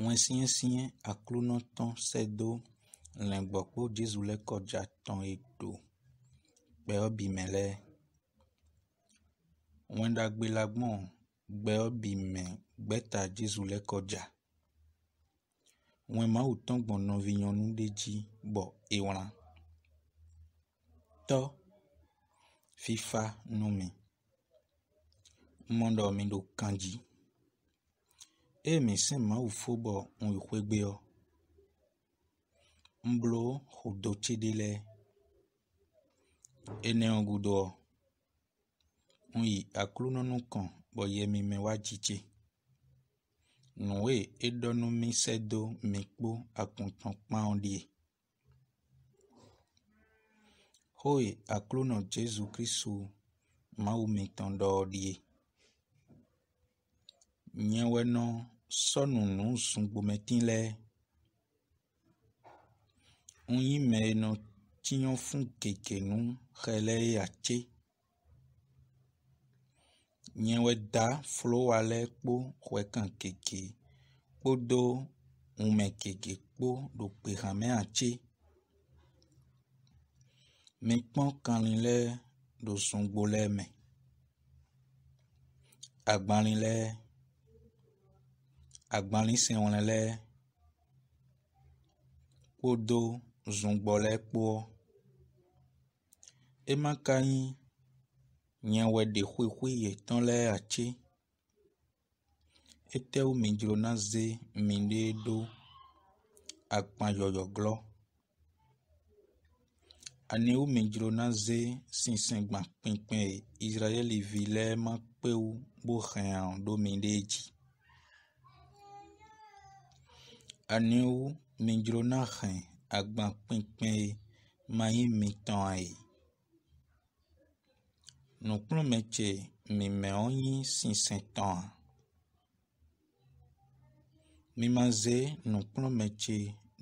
Hũešiẽšiẽ aklonɔtɔ sedo le gbɔkpɔ Dzezu le kɔdzatɔ edo gbewɔbime le. Ŋueɖagbe la gbɔ gbewɔbime gbeta Dzezu le kɔdza. Ŋuemawu tɔ gbɔ nɔvinyɔnu ɖe dzi gbɔ ewlã. Tɔ fifa nu me. Mɔɖɔ mi ɖo kã dzi emisima ufubo uxegbeo mblo xodotsidile eneogudo yi aklononu kan bo yemime wa dzidzi nuwe eɖɔnu mise do mikpo akuntɔ kpawo ɖi e. hoe aklonɔ jesu kristu mawu mitɔ ɖɔ ɖi e. nyewe nɔ no, sɔnunu sugbometi lɛ ŋyime nɔ tsiɔ fũ gegenu xɛlɛ yatse nyeweda flowa lɛ kpo xɔeka gege kpodo ŋume gege kpo ɖokpe hame atse mekpɔ kalĩ lɛ ɖosugbo lɛ me agbalĩ lɛ agbalẽsewlẽ lɛ kpodo zogbɔ lɛ kpoɔ. Ema ka anyi nyawoe ɖe xoxoetɔ lɛ atse. Ete wo mi dzro na ze mi ɖe ɖo akpayɔyɔglɔ. Ane wo mi dzro na ze sesẽgba kpekpe Israelivi lɛ ma kpe wo bo xɛa ɖo mi ɖe dzi. n'a Anewo midzrona hẽ agbankpekpẽ mahimi tɔe. Nukplɔ̃me tse mimewo nyi sisẽtɔa. Mimaze nukplɔ̃me tse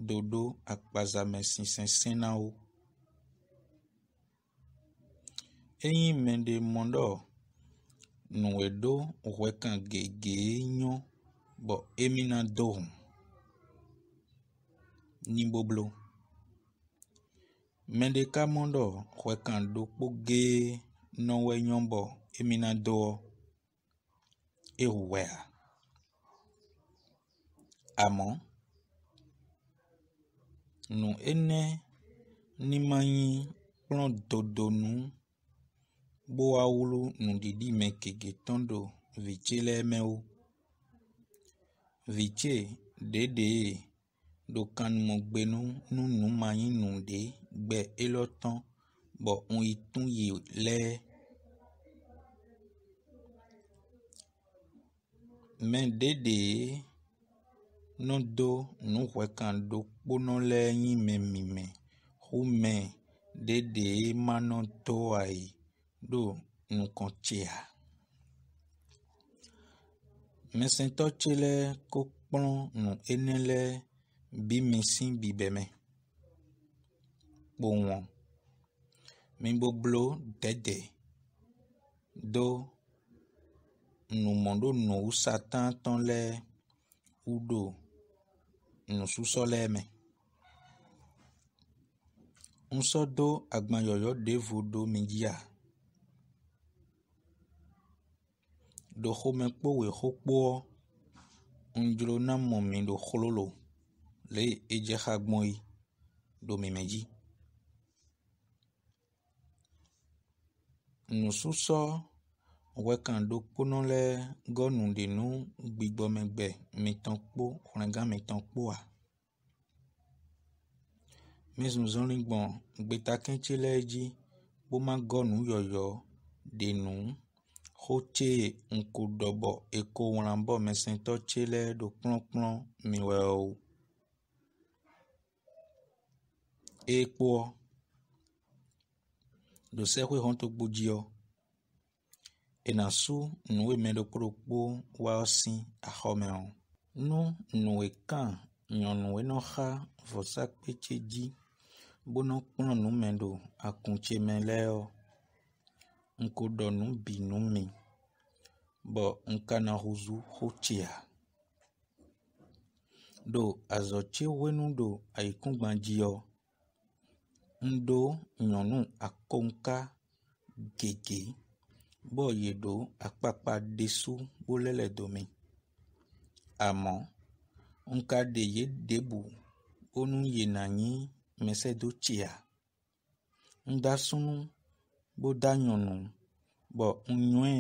ɖoɖo akpazame sisẽsẽ na wo. Eyi me ɖe mɔ ɖɔ nu eɖo wɛkã gegee nyo, bɔ emina do o. Nyiboblo, me ɖeka mɔ̃ɖɔ xɔe kan ɖo kpogee nɔ wɛ nyɔm bɔ emina doɔ ewɔa? Amɔ, nu ene nimanyi kplɔ̃ dodonu boawlu nuɖiɖime kegetɔ̃ ɖo vitsi le emewo. Vitsi ɖeɖe Ɖokan nu megbenu nu numanyinuɖe gbe elɔtɔ, bɔ ŋuyitũ yi le me ɖeɖe no do do, nuxwẽkaɖokponɔ le nyi memime xome ɖeɖemanɔtɔe ɖo nukɔtsia? Mesẽtɔ tse le ko kplɔ̃ nu ene le bimesiŋbibɛmɛ kpoŋwɔ, miboblo dɛdɛ do numɔɖonu wusatãtɔ lɛ uɖo nususɔlɛ̃ me. Ŋusẽ do agbãyɔyɔ ɖe vudo mi dzia? Ɖo xomekpo wòe xo kpoɔ, ŋdzro na mo mi ɖo xlolo le edze xa gbɔ̃ yi ɖomime dzi. Nususɔ wɔkan ɖo kponɔ le gɔnu ɖenu gbigbɔmegbe mitɔn kpo xlẽgã mitɔn kpoa. Mizɔzɔli gbɔ̃ gbetakɛntsi le edzi kpoma gɔnu yɔyɔ ɖenu xotse ŋkudɔbɔ eko ŋlãbɔ mesẽtɔ tse le ɖo kplɔkplɔ miwɔɛwo. ekpoɔ ɖo se xɔ xɔtɔ gbodzio ena su nu eme ɖo kpo ɖokpo woawo si axɔme o. Nu nu eka nyɔnu enɔ xa vɔsakpetse dzi bonɔ kplɔ nume ɖo akutseme lɛ o. Ŋko ɖɔ nu bi nu mi bɔ ŋkana hozu xotsia. Ɖo azɔtsiwenu ɖo ayikugbadzio. Ŋɖo nyɔnu akoŋka gege gegè bo ɖo akpakpa ɖesu bolé le dome. Amɔ, ŋka ɖe ye bu wo nu yina nyi mesedotsia. Ŋdasunu boda nyɔnu bɔ ŋnyɔe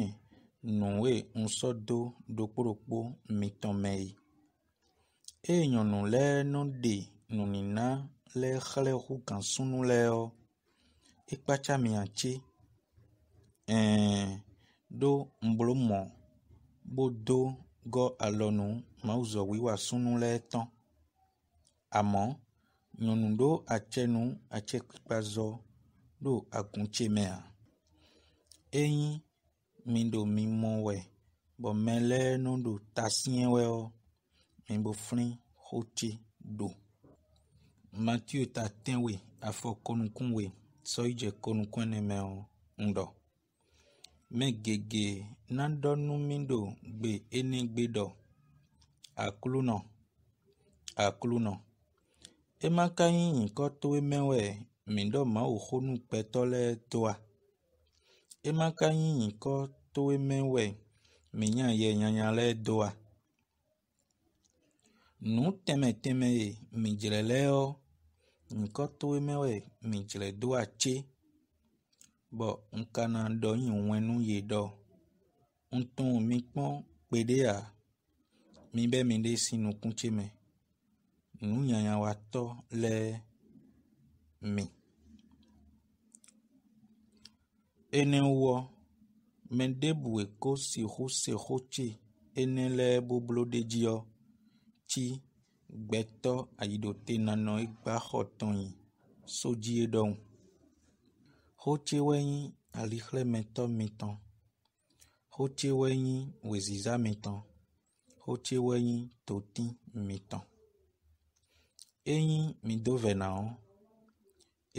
nɔe ŋsɔ do ɖokpoɖokpo mitɔmɛe. Eye nyɔnu lɛ nu ɖe na. le xlẽ xu gã sunu le o ekpatsa miatsi ɛɛ eh, ɖo ŋblomɔ bodo gɔ alɔnu mawuzɔwui wa sunu le etɔ amɔ nyɔnu ɖo atsenu atsekpikpa zɔ ɖo aguntse mea eyi mi ɖo mi mɔ wɛ bɔ mɛ lɛ no ɖo tasiɛ wɛ o mi bo fli xotse ɖo. Matthew ta tẽ we afɔ konukun we sɔyidze konukun ne mɛ ŋdɔ. Mɛ gege na dɔ nu mi ɖo gbe ene gbe dɔ aklu nɔ aklu nɔ. Ema ka nyi nyikɔ to emɛ wɛ mi ɖɔ mawo xo nu kpɛtɔ lɛ toa. Ema ka nyi nyikɔ to emɛ wɛ mi nya yɛ nyanya lɛ doa. Nu tɛmɛtɛmɛ ye Nkɔtoe mɛ wɛ midzredoa tse, bɔ nkana dɔnyĩwɔnu yeɖɔ. Ŋtɔ mikpɔ kpeɖea, mibe miɖe si nukuntse me. Nunyanya watɔ le mi. Ene wɔ, meɖe bue ko sixoxotse ene le boblodedziyɔ tsi gbetɔ ayiɖote nɔnɔ egba xɔtɔnyi sodzie ɖɔŋu. Xotsewɔnyi alixlẽmetɔ mitɔ, xotsewɔnyi weziza mitɔ, xotsewɔnyi totĩ mitɔ. Enyi mido ve na wo,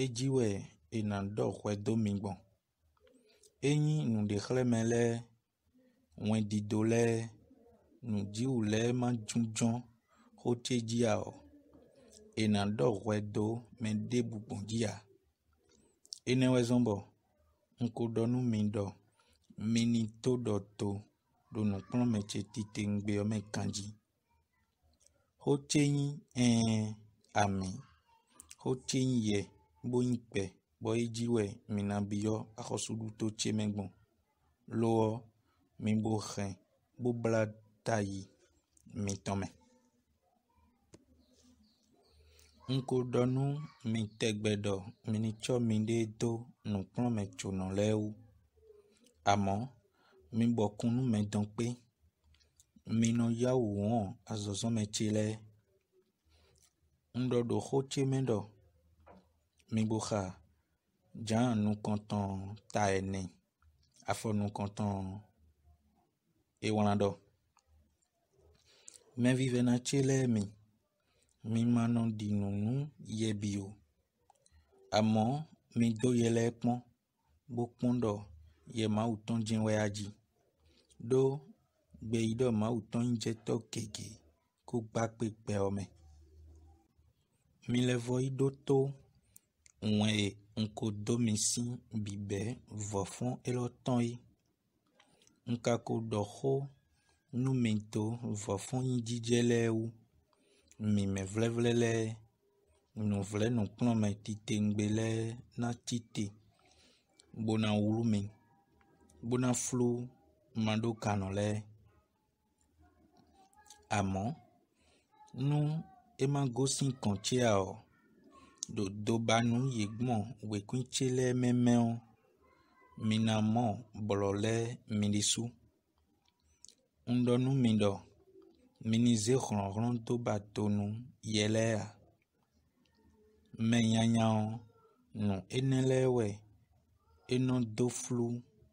edziwɔe yina ɖɔ xɔe do mi gbɔ. Enyi nuɖexlẽme lé, ŋɔeɖiɖo lé, nudziwu lé ma dzudzɔ̃ wote dzia o ena dɔ wɔe do me de bubu dzia ene wɔe zɔn bɔ ŋku dɔ nu mi dɔ mini to dɔ to ɖo nu kplɔ me tse tite ŋgbe yɔ me kan dzi wote nyi ɛɛ ami wote nyi yɛ bonyi kpɛ bɔ edzi wɛ mina bi yɔ axɔsuɖu to tse megbɔn lowɔ mi bo xɛ bobla ta yi mi tɔmɛ. Ŋkuɖɔnu mitegbeɖɔ mini tsɔ mi ɖe do nukplɔ̃me tsonolewo. Amɔ, mi ɓɔkunu me dɔ kpe. Minɔ yawo hɔ̃ azɔzɔme tsile. Ŋɖɔɖo xotsemeɖɔ ɖɔ. Miboxa dza nukɔtɔ̃ ta ene afɔ nukɔtɔ̃ ewlã ɖɔ. Mevivena tsile mi. Mímanɔ ɖinu nu yɛbi o. Amɔ mido yɛ lɛ ekpɔm bo kpɔndɔ yɛ Mawu tɔ̃ wɛ adzi. Ɖo gbe yi ɖɔ Mawu tɔ̃ ŋdzetɔ gege kugbagbe gbewɔ me. Milevɔyi ɖo to ŋwee nkodomisi bibe vɔfɔ elɔ tɔ̃ ye. Nkako ɖɔxo numento vɔfɔ yi dzidzé lɛ wo mimevlevle lɛ nuvle nɔ kplɔ me titeŋgbe lɛ na tite gbona wlume gbona flu maɖo kanɔ lɛ amɔ nu emagosi kɔtsia o dodobanu yegbɔ wekuntse lɛ mɛmɛo minamɔ blɔ lɛ miɖisu ŋdɔnumiɖɔ Minize hlɔ̃hlɔ̃ do batonu yeléa, me nyanyawo nɔ enelewɔe enɔ do flu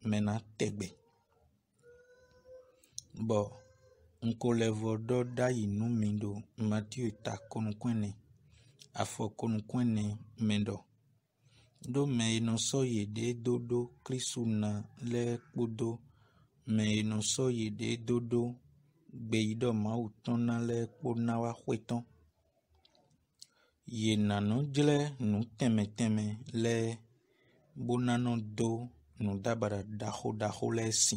me na tegbe. Bɔ ŋkɔlɛvɔ ɖɔ ɖa yi nu mi ɖo Matiu ta konukwene, afɔ konukwene me ɖɔ. Ɖo me enɔ sɔ yi ɖe doɖo klisu na le kpodo, me enɔ sɔ yi ɖe dodo gbe yi ɖe Mawu tɔ na le kpo wa xɔe tɔ. nanɔ dzre nu tɛmɛtɛmɛ le bo do nu dabara ɖaxoɖaxo le si.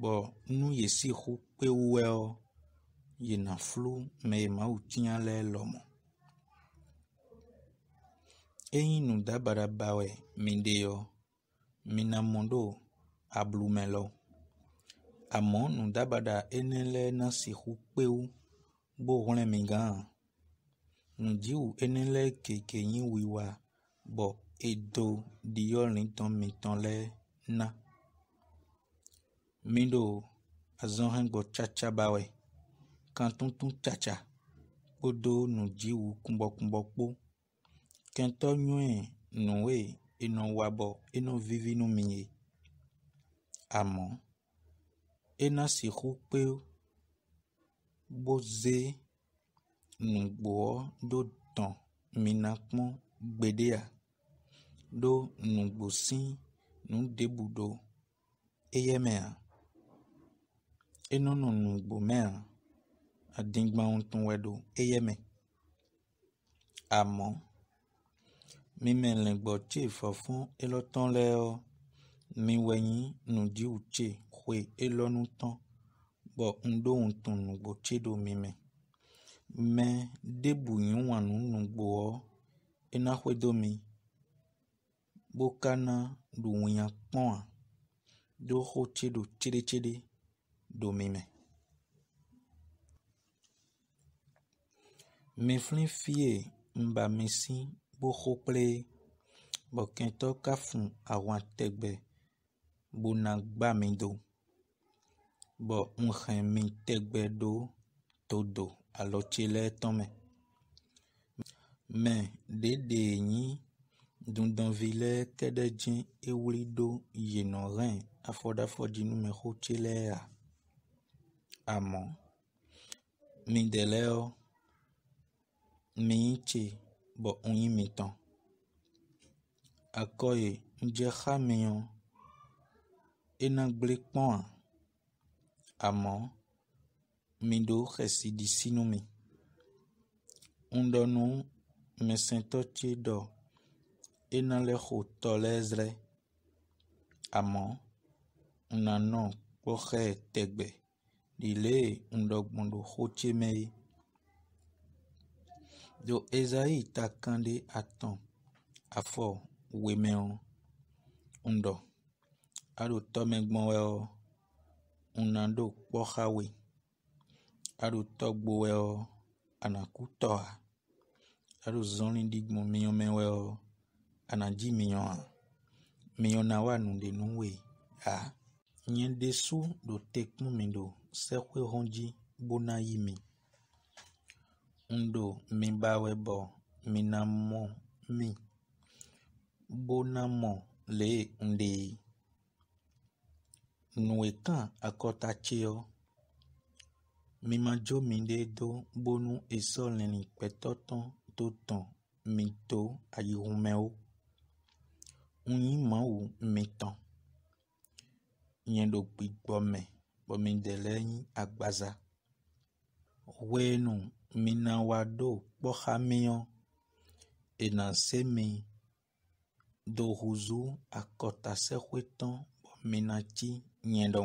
Bɔ nu yi si xo kpe wɔɔ yina flu me yi Mawu tia le lɔmɔ. Eyi nu dabara bawɛ mi de yɔ mina mɔ ɖo ablume lɔ. Amewo nu dabaɖa ene lé na si xu kpewo bo hlẽmi gã. Nudziwu ene lé keke nyi wa bɔ edo ɖiyɔlitɔmitɔ lɛ na. Miɖo azɔ tsatsa bawoe, kãtutu tsatsa kpodo nudziwu kumbɔkumbɔkpo. Kɛntɔ nyuie vivi nu ena si xukpe boze nugboa ɖo dɔ̃ mina kpɔ gbeɖea ɖo nugbo si nuɖebuɖo eya mea enɔnɔ nugbo mea adigba ŋutɔ wɛ ɖo eya me amɔ mime le gbɔ tse fɔfɔ elɔtɔ lɛ mi wɛnyi nudiwutse xɔe elɔ nu tɔ bɔ ŋɖo ŋutu nugbo tseɖo mime. Me debu yiwɔnu nugboɔ ena xɔedomi bo kana ɖuwunya kpɔa do xo tseɖo tseɖetseɖe ɖomime. Mefli fie ŋba mesi bo xo kple bo kentɔ kafũ awãtegbe bona gbame do. Bɔ nuxɛmitɛgbe ɖo todo alo tsi le etɔme. Me ɖeɖe nyi dudɔvi le ke ɖe dzi ewli ɖo yinɔ hɛ afɔɖafɔɖinume xo tsi lea? Amɔ, mi de le o, mi ŋtsi bɔ nyi mi tɔ. Akɔ yi ŋdze xa mi o, ena gble kpɔa? àmọ́ miɖo xexi ɖi mi. Ŋdɔ nu mesẽtɔ tse dɔ ena le xɔ tɔ le zre. Amɔ nanɔ kpɔ xe tegbe ɖi le ŋdɔgboɖo xɔ tse me ye. Do ezayi ta kã ɖe atɔ afɔ wemeo ŋdɔ aɖo tɔmegbɔ̃wɔe ŋuna ɖo kpɔhawoe, aɖo tɔgbuiwɔɛwo, anakutɔha, aɖo zɔliɖigbu miɔmɛwɔɛwo, anadzimiyɔa, miyɔna wa nuɖenuwoe ha. Nye desu ɖo te kpũ mi ɖo seƒoƒo dzi gbona yi mi. Ŋɖo mibawɔe bɔ mina mɔ mi, bona mɔ lee ŋɖee. Nuetã akɔtatsewo. Mimadzo mi ɖe do bonu esɔlilĩkpetɔtɔ totɔ mito ayihomewo. Ŋui Mawu mitɔ nye ɖokui gbɔme ƒomede le enyi agbaza. Wɔe nu mina woaɖo kpɔxameyɔ ena se me dohozo akɔtaseƒetɔ wɔmenatsi nye-ɖɔ.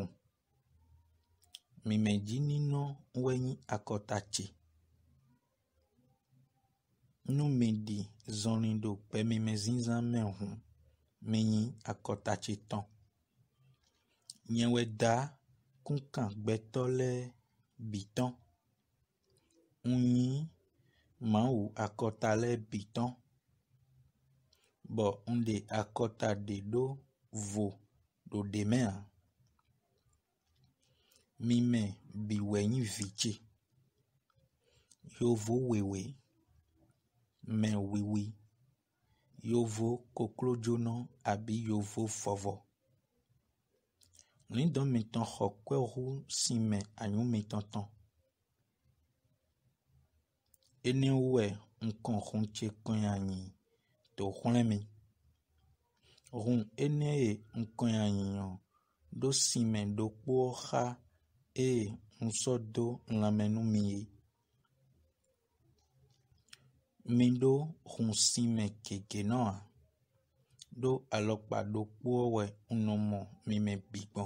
Memedzinino woenyi akɔtatsi. Nu meɖi zɔli ɖo kpememezĩzã me hũ menyi akɔtatsitɔ. Nye weda kũkãgbetɔ le bitɔ. Ŋnyi Mawu akɔta le bitɔ. Bɔ ŋɖe akɔta ɖe ɖo vo ɖoɖemea? mime biwɔnyividze, yovowewee, mewiwi, yovo koklodzonu abi yovo vɔvɔ. Ŋdɔmetɔ xɔ kpeɖu si me anyimetɔtɔ. Enewɔe ŋkɔhũtsekɔnyanyi toxlẽme. Hũ ene ye ŋkɔnyanyiɔ ɖo sime ɖokpo xa eye ŋusɔ do lãmenumii. Miɖo xɔsime gegenɔa, ɖo alɔkpaɖokpoɔwɔe nɔmɔ mime bigbɔ.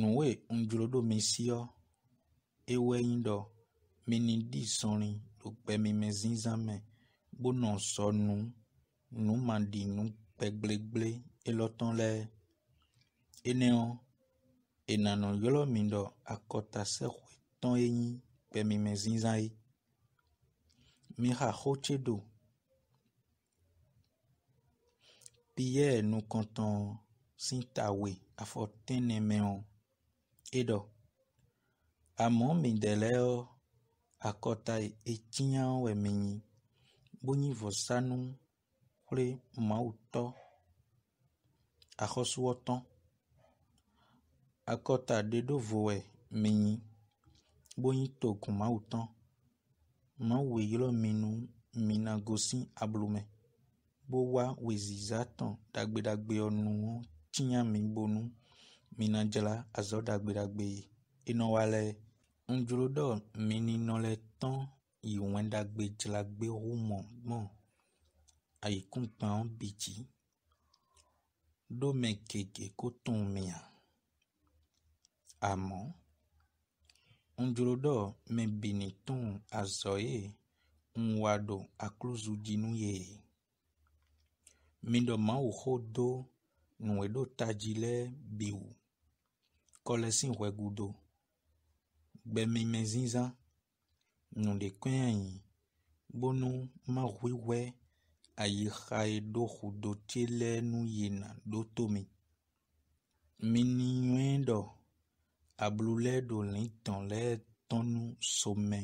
Nuwe ŋdzroɖomesiɔ ewɔe nyi ɖɔ miniɖi sɔlĩ ɖukpe mimezĩzã me bonɔ sɔnu numaɖinu gbeglegble elɔtɔ le. Eneo, enanɔ ylɔ mi dɔ akɔtasɛxɔetɔ enyi kpemimeziza ye. Mixa xotse do. Piye nukɔtɔ si tawoe afɔtenɛmɛwo eɖɔ. Amewo mi de le eɔ akɔta etsiawo wɔmenyi bonyivɔsanu kple mawutɔ, axɔsuwɔtɔ. Akɔtaɖeɖovoɛ mɛnyi bóyí togùn mawù tán, mawù eyílɔ́mɩnʋ mɩna gosí ablomɛ, bó wá wezì zǎtɔŋ ɖagbe-ɖagbe ɔnuŋɔ́ tíɲamɩ bonú mɩna jla azɔ̌ ɖagbe-ɖagbe enɔwalɛ ŋdzro ɖɔ̀ mɛnɩnɔlɛ tɔ́ yi wɛ́nɖagbe jla gbé húmɔ gbɔ̂ ayíkúkpaɔ́ bití. Ɖó mɛn keke kó tɔ̂ŋ mɛ'a. Àmọ́, ŋdzro ɖɔ mɛ́binɛtɔ́ azɔ́-yé ŋwá ɖo aklozudzinuyee. Míɖɔ Mawu xódo nuwɛɖo tadzi lɛ́ biwu, kɔ́lɛsíhwɛ gudo, gbɛmimɛzízá, nuɖekúyãĩ, gbónú máhwíhwɛ ayíxae ɖó xudotí lɛ́ núyina ɖó tómi. Mí ní nyuiɖɔ. Ablulɛ ɖo Lilton le etɔ̃nu some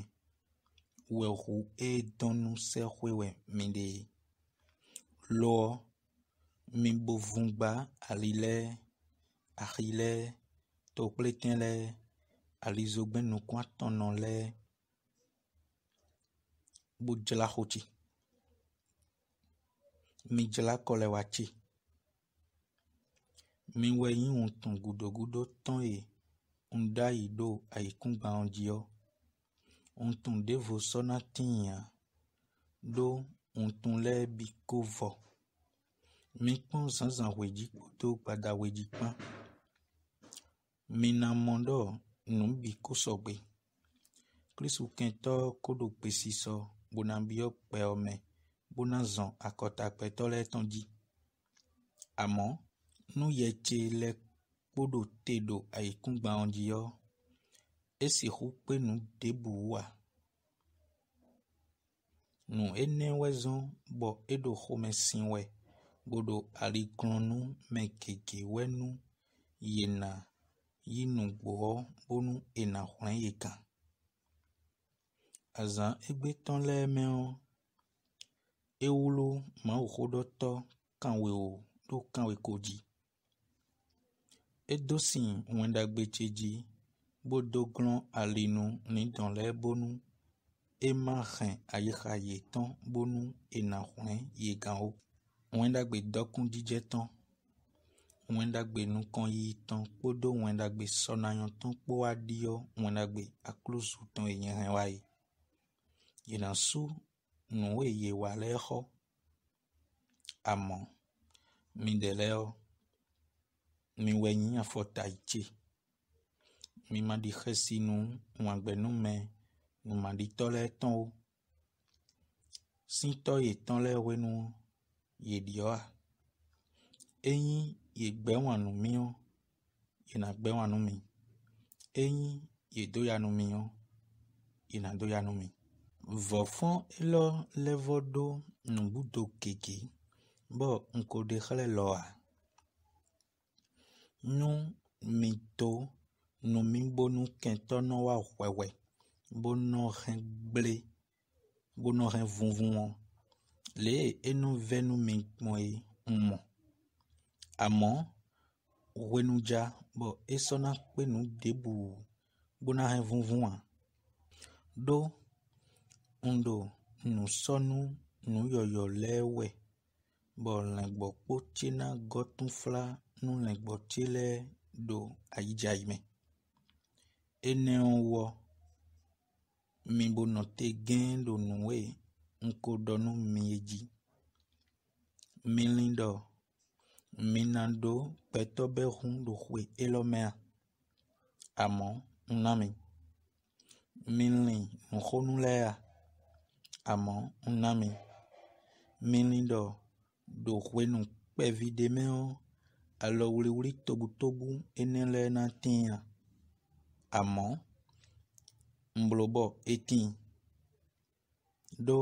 wòexɔ edɔnu sehoe me ɖe. Lɔ mibovugba alilɛ, axilɛ, tokpletɛlɛ, alizɔgbenukuatɔnɔlɛ, bodzraxɔtsi. Midzra kɔ le wòatsi. Miwɔe nyi ŋutɔ guɖoguɖotɔe. Ndaido aikungbanwo-dio, ntụndevo sɔ́natẽa ɖo ntulẽbiko vɔ. Mikpɔ zãzãʋedzi kpoto gbadaʋedzi gbã. Mina mɔ ɖɔ numebiko sɔgbe. Kristu kɛtɔ koɖogbesi sɔ bonabiyɔ kpɛɔmɛ bona zɔ akɔtagbɛtɔ lɛ etɔ̃ dzi. Amɔ, nuyetse le kpoɖo te ɖo ayikugbalẽ dzi yɔ esi xukpe nu de buwua. Nu ene wɔ zɔ̃ bɔ eɖo xɔme si wɔe gboɖo aliklɔnu me gege wɔ nu yina yi nugboɔ bonu ena xlẽ yi kan. Azã egbetɔ lɛ mɛɔ ewlo mawo xo ɖɔtɔ kawoe o ɖo kawoe ko dzi. Edosin ŋuɖagbetsedzi, gbodoglɔ alinu nidɔ̃lébono, ema xẽ ayixayetɔ bonu ena xlẽ yegawo. ŋuɖagbedokudzidzetɔ, ŋuɖagbenukɔyitɔ kpoɖo ŋuɖagbesɔnayɔtɔ kpoaɖiyɔ ŋuɖagbe aklozutɔ enye hẽ wa yi. Yina su nuwo ye wòale exɔ. Amɔ, mi ɖe le ewɔ miwɔe nye afɔta yi tse. Mimaɖi xesi nu ŋuagbenume numaɖitɔ le tɔwo. Sitɔ yi tɔ le wɔe nu yi ɖiɔa, enyi yi gbe wɔnu miɔ yina gbe wɔnu mi. Enyi yi do yanu miɔ yina do yanu mi. Vɔfɔ elɔ le vɔ ɖo nubudo keke bɔ ŋko ɖe xlẽ lɔa. Nu mìto nomibo nukɛ̃tɔ nɔ woawɔwɔe bo nɔxɛ gble, bo nɔxɛ vuvuɔ. Le enu vɛ nu mi kpɔe mɔ. Amɔ wɔe nu dza bɔ esɔna kpe nu debu gbona hɛ vuvuã. Ɖo ŋɖo nusɔnu nuyɔyɔ lɛ wɛ. Bɔ lãgbɔkpɔtsena gɔ̃tufla nu le gbɔtsilɛ ɖo ayidzayi me. Ene wɔ mi bo nɔ te gẽ ɖo nuwe ŋkodɔnu mie dzi. Milidɔ mina ɖo kpɛtɔ bɛ hũ ɖoxwe elɔmea, amɔ na mi. Mili nuxonu lɛa, amɔ na mi. Milidɔ Doxoenukpeviɖemewo, alɔwliwli togbuitogbu ene le na tia. Amɔ, mblobɔ etĩ ɖo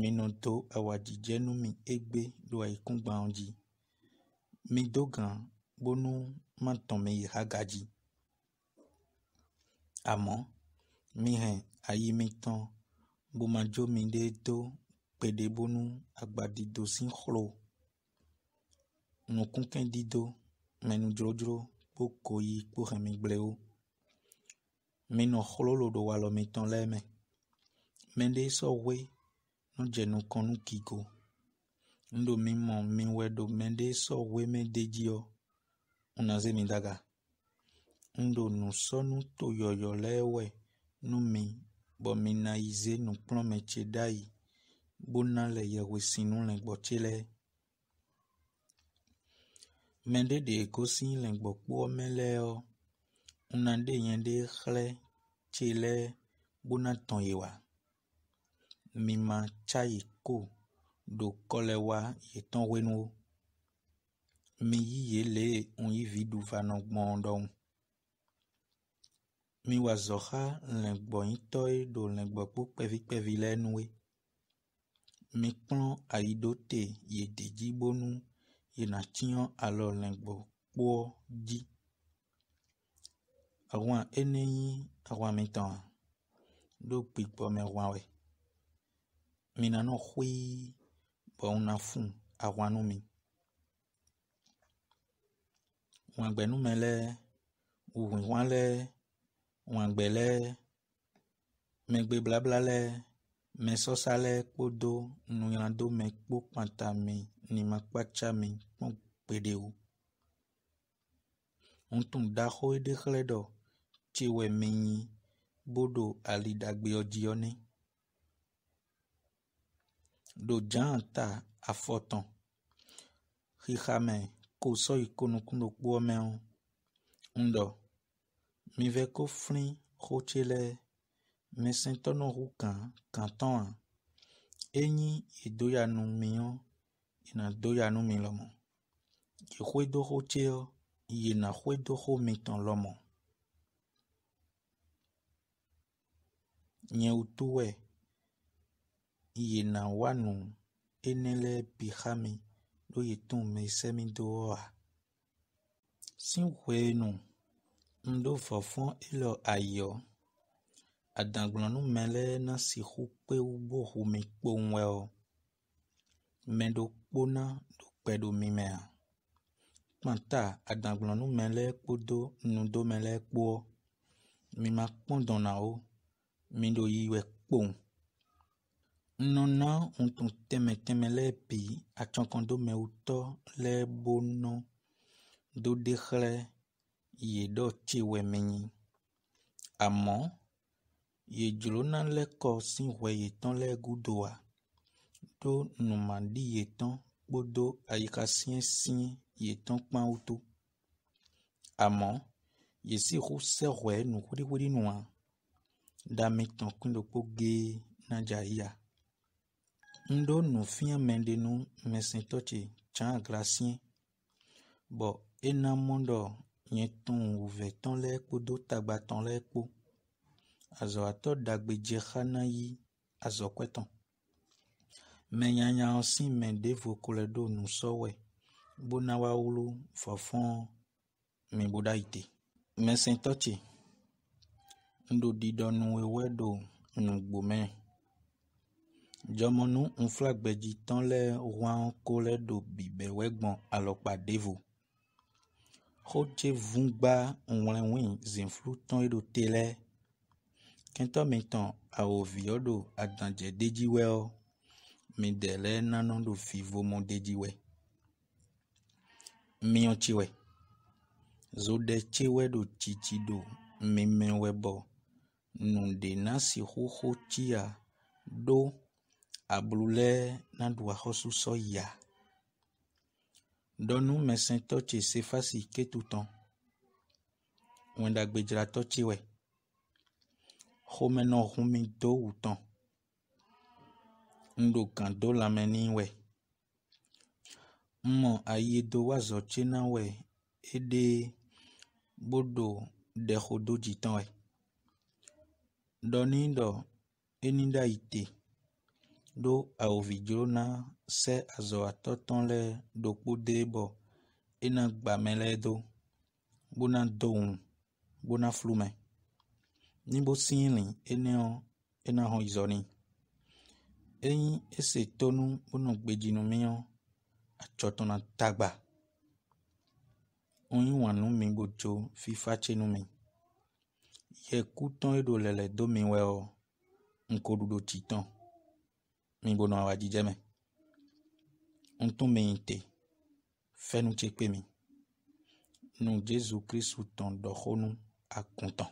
minɔto awadzidzenu mi egbe ɖo ayikugbãwo dzi. Mido gã bo nu matɔ mi yi haga dzi. Amɔ, mihẽ ayimitɔ bo madzo mi ɖe do kpeɖebonu agbadido si xlo. Nukuŋkẽ dido, menudzrodzro kpokpoyi kpo hemegblewo. Minɔ xlolo ɖo walɔmetɔ le eme. Mende sɔwoe no dze nukɔnu kigo. Ndo mi mɔ mi wɔe ɖo mende sɔwoe me de dzio. Unaze mi daga. Ndo nusɔnu to yɔyɔ le ewɔe nu mi bɔ mina yi ze nukplɔ̃ me tse ɖa yi gbona le yehosi nu le gbɔtsi le. Mɛ ɖe ɖekosi le gbɔkpɔa me leo, una ɖe nye ɖe xlẽ tsi le bona tɔ yewa. Mima tsa yi ko ɖo kɔ le wa yi tɔ we nuwo. Mi yi ye le ŋuyi vi ɖu va nɔ gbɔ̃ ɖɔŋ. Mi wa zɔ xa le gbɔnyitɔe ɖo le gbɔkpɔ kpɛvikpɛvi le nue. Mi kplɔ ayi ɖo te yi dedzi bonu yina tsɔ alɔlegbo dzi. Awã enenyi awãmetɔa, ɖo kpi gɔme wãwoe. Mina nɔ xoe boŋ na fu awã nu mi. Wãgbe nu me le, huhɔe wã le, wãgbe le, megbe blabla le. Me sɔsa le kpodo nunyaɖome kpo kpatame nimakpatsame kpɔ gbeɖe o. Ŋutun daxoe ɖe xlẽ ɖɔ tsi wɔ menyi boɖo aliɖagbɛɔ dziɔ nɛ. Ɖo dzã ta afɔtɔn. Xixame ko sɔyi ko nukuno kpoɔ mɛo. Ŋdɔ mive ko fli xotse le. Ŋusẽtɔnuxu gã gãtɔa, enyi yedoyanumio yina doyanumi lɔ̃mɔ. Yexwedoxo tsɛo yina xwedoxometɔ lɔ̃mɔ. Nyewotowɔe yina woanu ene le bixame ɖo yetomesemidowoa? Si wɔe nu, ŋdo vɔvɔ̃ ele ayio. Adagblɔnu me le na si xukpe wobo home kpo ŋuwe o. Me ɖo kpona ɖo kpe ɖo mi mea. Kpata adagblɔnu le kpodo nudo me le kpoɔ. Mi ma kpɔ dɔna wo. Mi ɖo yi wɛ kpoŋ. ŋutun tɛmɛtɛmɛ le bi atsɔkɔdɔmewutɔ le bonɔ do de xlẽ yi ɖɔ tsi Amɔ Yedzrona lékɔ si wɔyetɔ́ lé gúdoa, ɖó numaɖi yetɔ́ kpódó ayikasiẽsiẽ yetɔ́ kpãwoto. Amɔ, yesi xúsẽ xɔe nu hweɖíhweɖí nua, ɖametɔ̃ kpíɖokpo gɛ́ɛ ná dzahia. Ŋ'ɖó nu fía mɛɖe nú mɛsẽtɔ tsi tsã agrasiẽ, bɔ éná mɔ́ ɖɔ nyɛtɔ̃ uvɛtɔ́ lɛ́ kpódó tagbatɔ̃ lɛ́ kpó. Azɔatɔɖagbedzexanayi azɔkoetɔ. Menyanyawo si me ɖeviwo klɔe ɖo nusɔwɔe bona woawlo fɔfɔ miboɖa yi te. Mesẽtɔ tse, nuɖoɖi ɖɔnuwe wɔe ɖo nugbome. Dzɔmɔnu nuflagbedzitɔ le wɔawo ko le ɖo bibe wɔegbɔ̃ alɔkpa ɖevo. Xɔtse vugba ŋlɛwui zinflutɔ eɖo te lɛ. Kintɔmiton awo viwo ɖo adzɔdze dedziwɔe. Mide le nane ɖo fivɔmɔ dedziwɔe. Miɔtsiwɔe. Zoɖetsiwɔe ɖo tsitsi ɖo mimewɔe bɔ. Nuɖena si xoxo tsia ɖo ablule naɖu axɔsusɔ ya. Ɖɔnumesetɔ tse sefa si ketutɔ. Ŋeɖagbedzratɔ tsiwɔe. Xɔmenɔxɔme do wòtɔ. Nuɖogã do lãme nɛ wɔ. Mɔ ayido woazɔ tsi na wɔe eɖe boɖo ɖexododzitɔe. Ɖɔniɖɔ eniɖaite ɖo awovidzro na se azɔ atɔtɔ le ɖokpoɖebɔ ena gbame le do bona do ŋu bona flu me. Nibosini eneo enaho izoni eyin ese tonu bono gbedzinu mio atsɔtɔna tagba oyin wanu mi gbotso fifatse nu mi ye kutɔ eɖo le le do mi wɛ me ŋutɔ mi mi nu Jésù kristu tɔ dɔxɔnu akuntɔ.